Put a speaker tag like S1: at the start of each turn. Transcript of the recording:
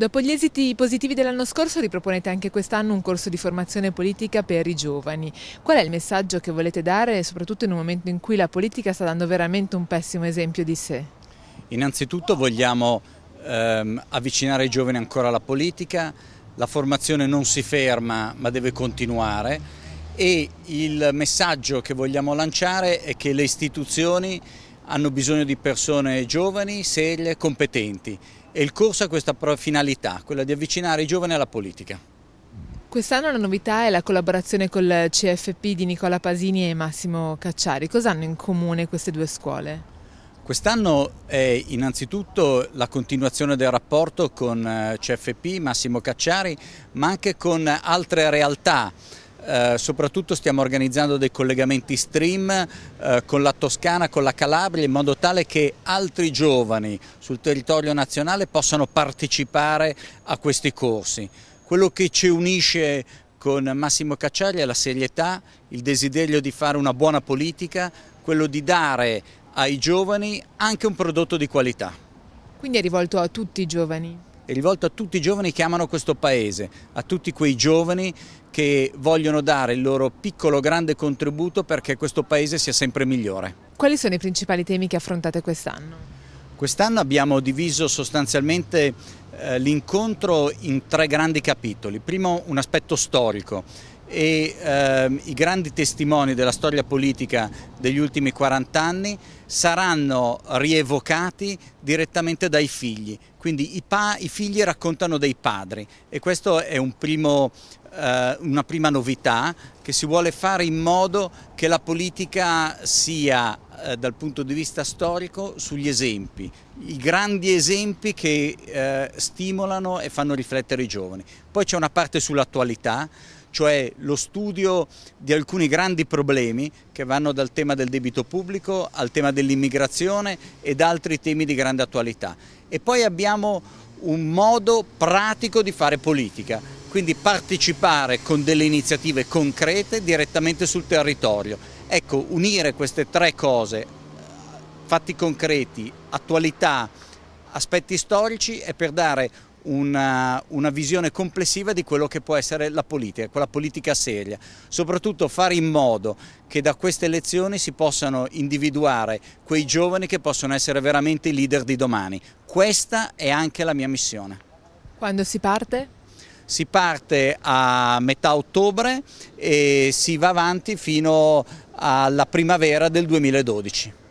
S1: Dopo gli esiti positivi dell'anno scorso riproponete anche quest'anno un corso di formazione politica per i giovani. Qual è il messaggio che volete dare, soprattutto in un momento in cui la politica sta dando veramente un pessimo esempio di sé?
S2: Innanzitutto vogliamo ehm, avvicinare i giovani ancora alla politica, la formazione non si ferma ma deve continuare e il messaggio che vogliamo lanciare è che le istituzioni hanno bisogno di persone giovani, serie, competenti e il corso ha questa finalità, quella di avvicinare i giovani alla politica.
S1: Quest'anno la novità è la collaborazione col CFP di Nicola Pasini e Massimo Cacciari. Cos'hanno in comune queste due scuole?
S2: Quest'anno è innanzitutto la continuazione del rapporto con eh, CFP, Massimo Cacciari, ma anche con altre realtà eh, soprattutto stiamo organizzando dei collegamenti stream eh, con la Toscana, con la Calabria, in modo tale che altri giovani sul territorio nazionale possano partecipare a questi corsi. Quello che ci unisce con Massimo Cacciari è la serietà, il desiderio di fare una buona politica, quello di dare ai giovani anche un prodotto di qualità.
S1: Quindi è rivolto a tutti i giovani?
S2: è rivolto a tutti i giovani che amano questo paese, a tutti quei giovani che vogliono dare il loro piccolo grande contributo perché questo paese sia sempre migliore.
S1: Quali sono i principali temi che affrontate quest'anno?
S2: Quest'anno abbiamo diviso sostanzialmente eh, l'incontro in tre grandi capitoli. Primo un aspetto storico e eh, i grandi testimoni della storia politica degli ultimi 40 anni saranno rievocati direttamente dai figli, quindi i, i figli raccontano dei padri e questa è un primo, eh, una prima novità che si vuole fare in modo che la politica sia eh, dal punto di vista storico sugli esempi, i grandi esempi che eh, stimolano e fanno riflettere i giovani. Poi c'è una parte sull'attualità, cioè lo studio di alcuni grandi problemi che vanno dal tema del debito pubblico al tema dell'immigrazione ed altri temi di grande attualità. E poi abbiamo un modo pratico di fare politica quindi partecipare con delle iniziative concrete direttamente sul territorio. Ecco, unire queste tre cose, fatti concreti, attualità, aspetti storici, è per dare una, una, visione complessiva di quello che può essere la politica, quella politica seria. Soprattutto fare in modo che da queste elezioni si possano individuare quei giovani che possono essere veramente i leader di domani. Questa è anche la mia missione.
S1: Quando si parte?
S2: si parte a metà ottobre e si va avanti fino alla primavera del 2012.